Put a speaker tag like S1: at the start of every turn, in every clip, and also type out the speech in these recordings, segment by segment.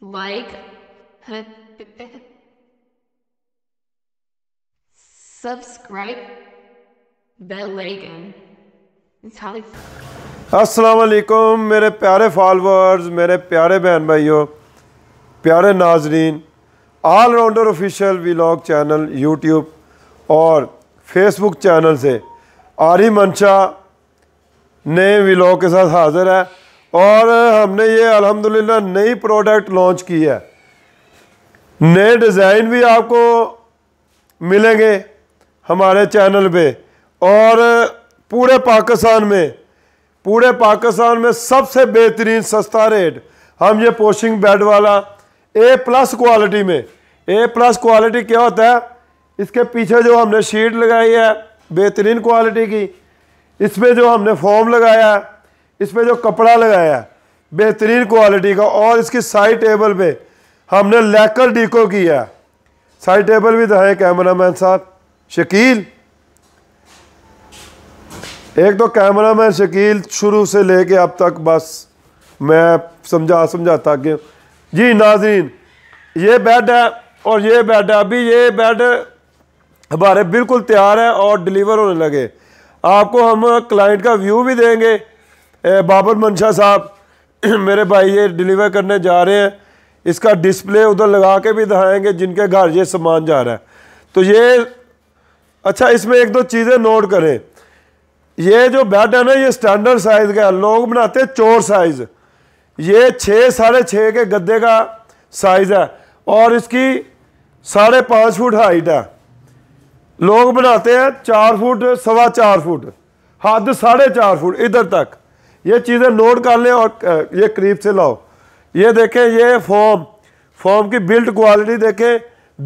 S1: like subscribe bell icon अस्सलाम वालेकुम मेरे प्यारे फॉलोअर्स मेरे प्यारे बहन भाइयों प्यारे नाजरीन all rounder official vlog channel YouTube और फेसबुक चैनल से आरी मंशा नए व्लॉग के साथ हाज़िर है और हमने ये अल्हम्दुलिल्लाह नई प्रोडक्ट लॉन्च की है नए डिज़ाइन भी आपको मिलेंगे हमारे चैनल पे और पूरे पाकिस्तान में पूरे पाकिस्तान में सबसे बेहतरीन सस्ता रेट हम ये पोशिंग बेड वाला ए प्लस क्वालिटी में ए प्लस क्वालिटी क्या होता है इसके पीछे जो हमने शीट लगाई है बेहतरीन क्वालिटी की इसमें जो हमने फॉर्म लगाया है इस पर जो कपड़ा लगाया बेहतरीन क्वालिटी का और इसकी साइड टेबल पे हमने लेकर डीको किया साइड टेबल भी दिखाए कैमरा मैन साहब शकील एक तो कैमरा मैन शकील शुरू से लेके अब तक बस मैं समझा समझाता कि जी नाजरीन ये बेड है और ये बेड है अभी ये बेड हमारे बिल्कुल तैयार है और डिलीवर होने लगे आपको हम क्लाइंट का व्यू भी देंगे ए, बाबर मनशा साहब मेरे भाई ये डिलीवर करने जा रहे हैं इसका डिस्प्ले उधर लगा के भी दिखाएंगे जिनके घर ये सामान जा रहा है तो ये अच्छा इसमें एक दो चीज़ें नोट करें ये जो बेड है ना ये स्टैंडर्ड साइज़ का है लोग बनाते हैं चोर साइज़ ये छः साढ़े छः के गद्दे का साइज़ है और इसकी साढ़े पाँच फुट हाइट है लोग बनाते हैं चार फुट सवा चार फुट हद साढ़े चार फुट इधर तक ये चीज़ें नोट कर लें और ये करीब से लाओ ये देखें ये फॉर्म फॉर्म की बिल्ट क्वालिटी देखें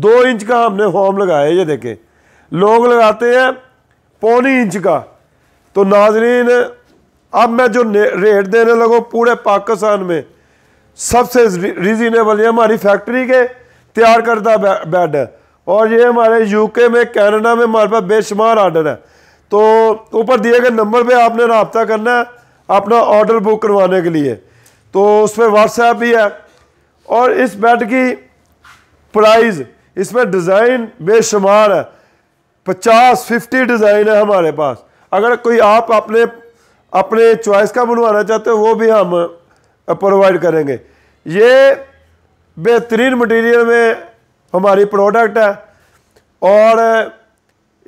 S1: दो इंच का हमने फॉर्म लगाया है ये देखें लोग लगाते हैं पौनी इंच का तो नाजरीन अब मैं जो रेट देने लगो पूरे पाकिस्तान में सबसे रीज़नेबल ये हमारी फैक्ट्री के तैयार करता बेड है और ये हमारे यूके में कनाडा में हमारे पास बेशुमार आर्डर है तो ऊपर दिए गए नंबर पे आपने रबता करना है अपना ऑर्डर बुक करवाने के लिए तो उसमें व्हाट्सएप भी है और इस बेड की प्राइस इसमें डिज़ाइन बेशुमार है पचास फिफ्टी डिज़ाइन है हमारे पास अगर कोई आप अपने अपने चॉइस का बनवाना चाहते हो वो भी हम प्रोवाइड करेंगे ये बेहतरीन मटेरियल में हमारी प्रोडक्ट है और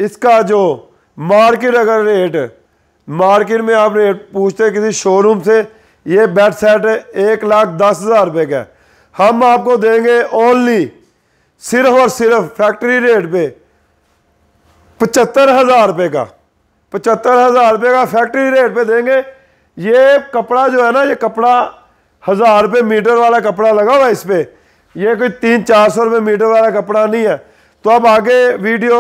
S1: इसका जो मार्केट अगर रेट मार्केट में आप रेट पूछते किसी शोरूम से ये बेड सेट एक लाख दस हज़ार रुपये का हम आपको देंगे ओनली सिर्फ और सिर्फ फैक्ट्री रेट पे पचहत्तर हज़ार रुपये का पचहत्तर हज़ार रुपये का फैक्ट्री रेट पे देंगे ये कपड़ा जो है ना ये कपड़ा हज़ार रुपये मीटर वाला कपड़ा लगा हुआ है इस पर यह कोई तीन चार सौ रुपये मीटर वाला कपड़ा नहीं है तो आप आगे वीडियो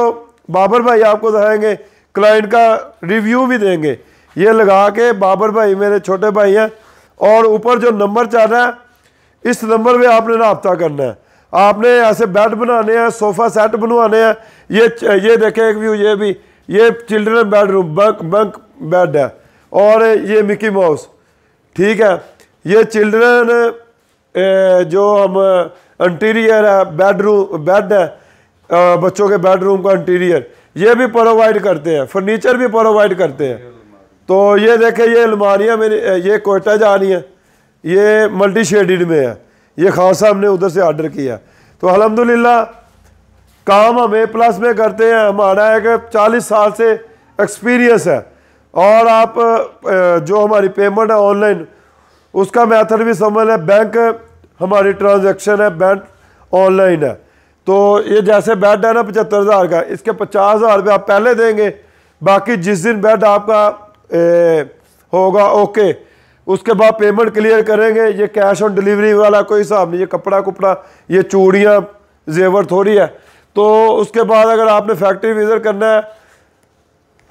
S1: बाबर भाई आपको दिखाएंगे क्लाइंट का रिव्यू भी देंगे ये लगा के बाबर भाई मेरे छोटे भाई हैं और ऊपर जो नंबर चाह रहा है इस नंबर पे आपने रबता करना है आपने ऐसे बेड बनाने हैं सोफ़ा सेट बनवाने हैं ये ये देखें एक व्यू ये भी ये children bedroom bunk bunk bed है और ये मिकी माउस ठीक है ये चिल्ड्रन जो हम इंटीरियर है बेडरूम बेड है बच्चों के बेडरूम का इंटीरियर ये भी प्रोवाइड करते हैं फर्नीचर भी प्रोवाइड करते हैं तो ये देखें ये अलमारियाँ मेरी ये कोयटा जा रही हैं ये मल्टी शेडिड में है ये खासा हमने उधर से ऑर्डर किया तो अलहमदिल्ला काम हम ए प्लस में करते हैं हमारा एक चालीस साल से एक्सपीरियंस है और आप जो हमारी पेमेंट है ऑनलाइन उसका मेथड भी समझ लें बैंक हमारी ट्रांजैक्शन है बैंक ऑनलाइन है तो ये जैसे बेड है ना पचहत्तर हज़ार का इसके पचास हज़ार रुपये आप पहले देंगे बाकी जिस दिन बेड आपका ए, होगा ओके उसके बाद पेमेंट क्लियर करेंगे ये कैश ऑन डिलीवरी वाला कोई हिसाब नहीं ये कपड़ा कुपड़ा ये चूड़ियाँ जेवर थोड़ी है तो उसके बाद अगर आपने फैक्ट्री विज़िट करना है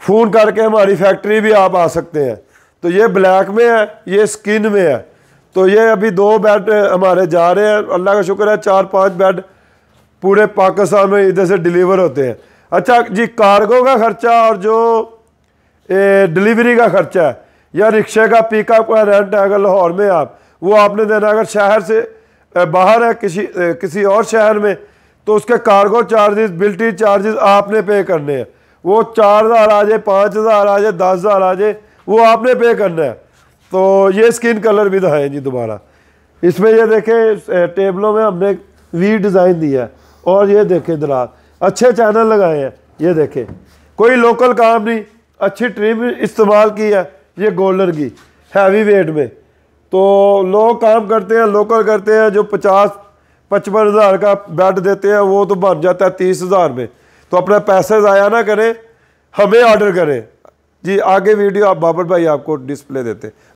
S1: फ़ोन करके हमारी फैक्ट्री भी आप आ सकते हैं तो ये ब्लैक में है ये स्किन में है तो ये अभी दो बेड हमारे जा रहे हैं अल्लाह का शुक्र है चार पांच बेड पूरे पाकिस्तान में इधर से डिलीवर होते हैं अच्छा जी कार्गो का खर्चा और जो डिलीवरी का खर्चा है या रिक्शे का पिकअप का रेंट है अगर लाहौर में आप वो आपने देना अगर शहर से बाहर है किसी किसी और शहर में तो उसके कार्गो चार्जेस बिल्टी चार्जेस आपने पे करने हैं वो चार हज़ार आ जाए पाँच हज़ार आ जाए दस हज़ार आ जाए वो आपने पे करना है तो ये स्किन कलर भी दिखाएँ जी दोबारा इसमें ये देखें टेबलों में हमने वी डिज़ाइन दिया है और ये देखें जनाब अच्छे चैनल लगाए हैं ये देखें कोई लोकल काम नहीं अच्छी ट्रिम इस्तेमाल की है ये गोल्डर की हैवी वेट में तो लोग काम करते हैं लोकल करते हैं जो पचास पचपन हज़ार का बेड देते हैं वो तो बन जाता है तीस हज़ार में तो अपना पैसे ज़ाया ना करें हमें ऑर्डर करें जी आगे वीडियो आप बाबर भाई आपको डिस्प्ले देते हैं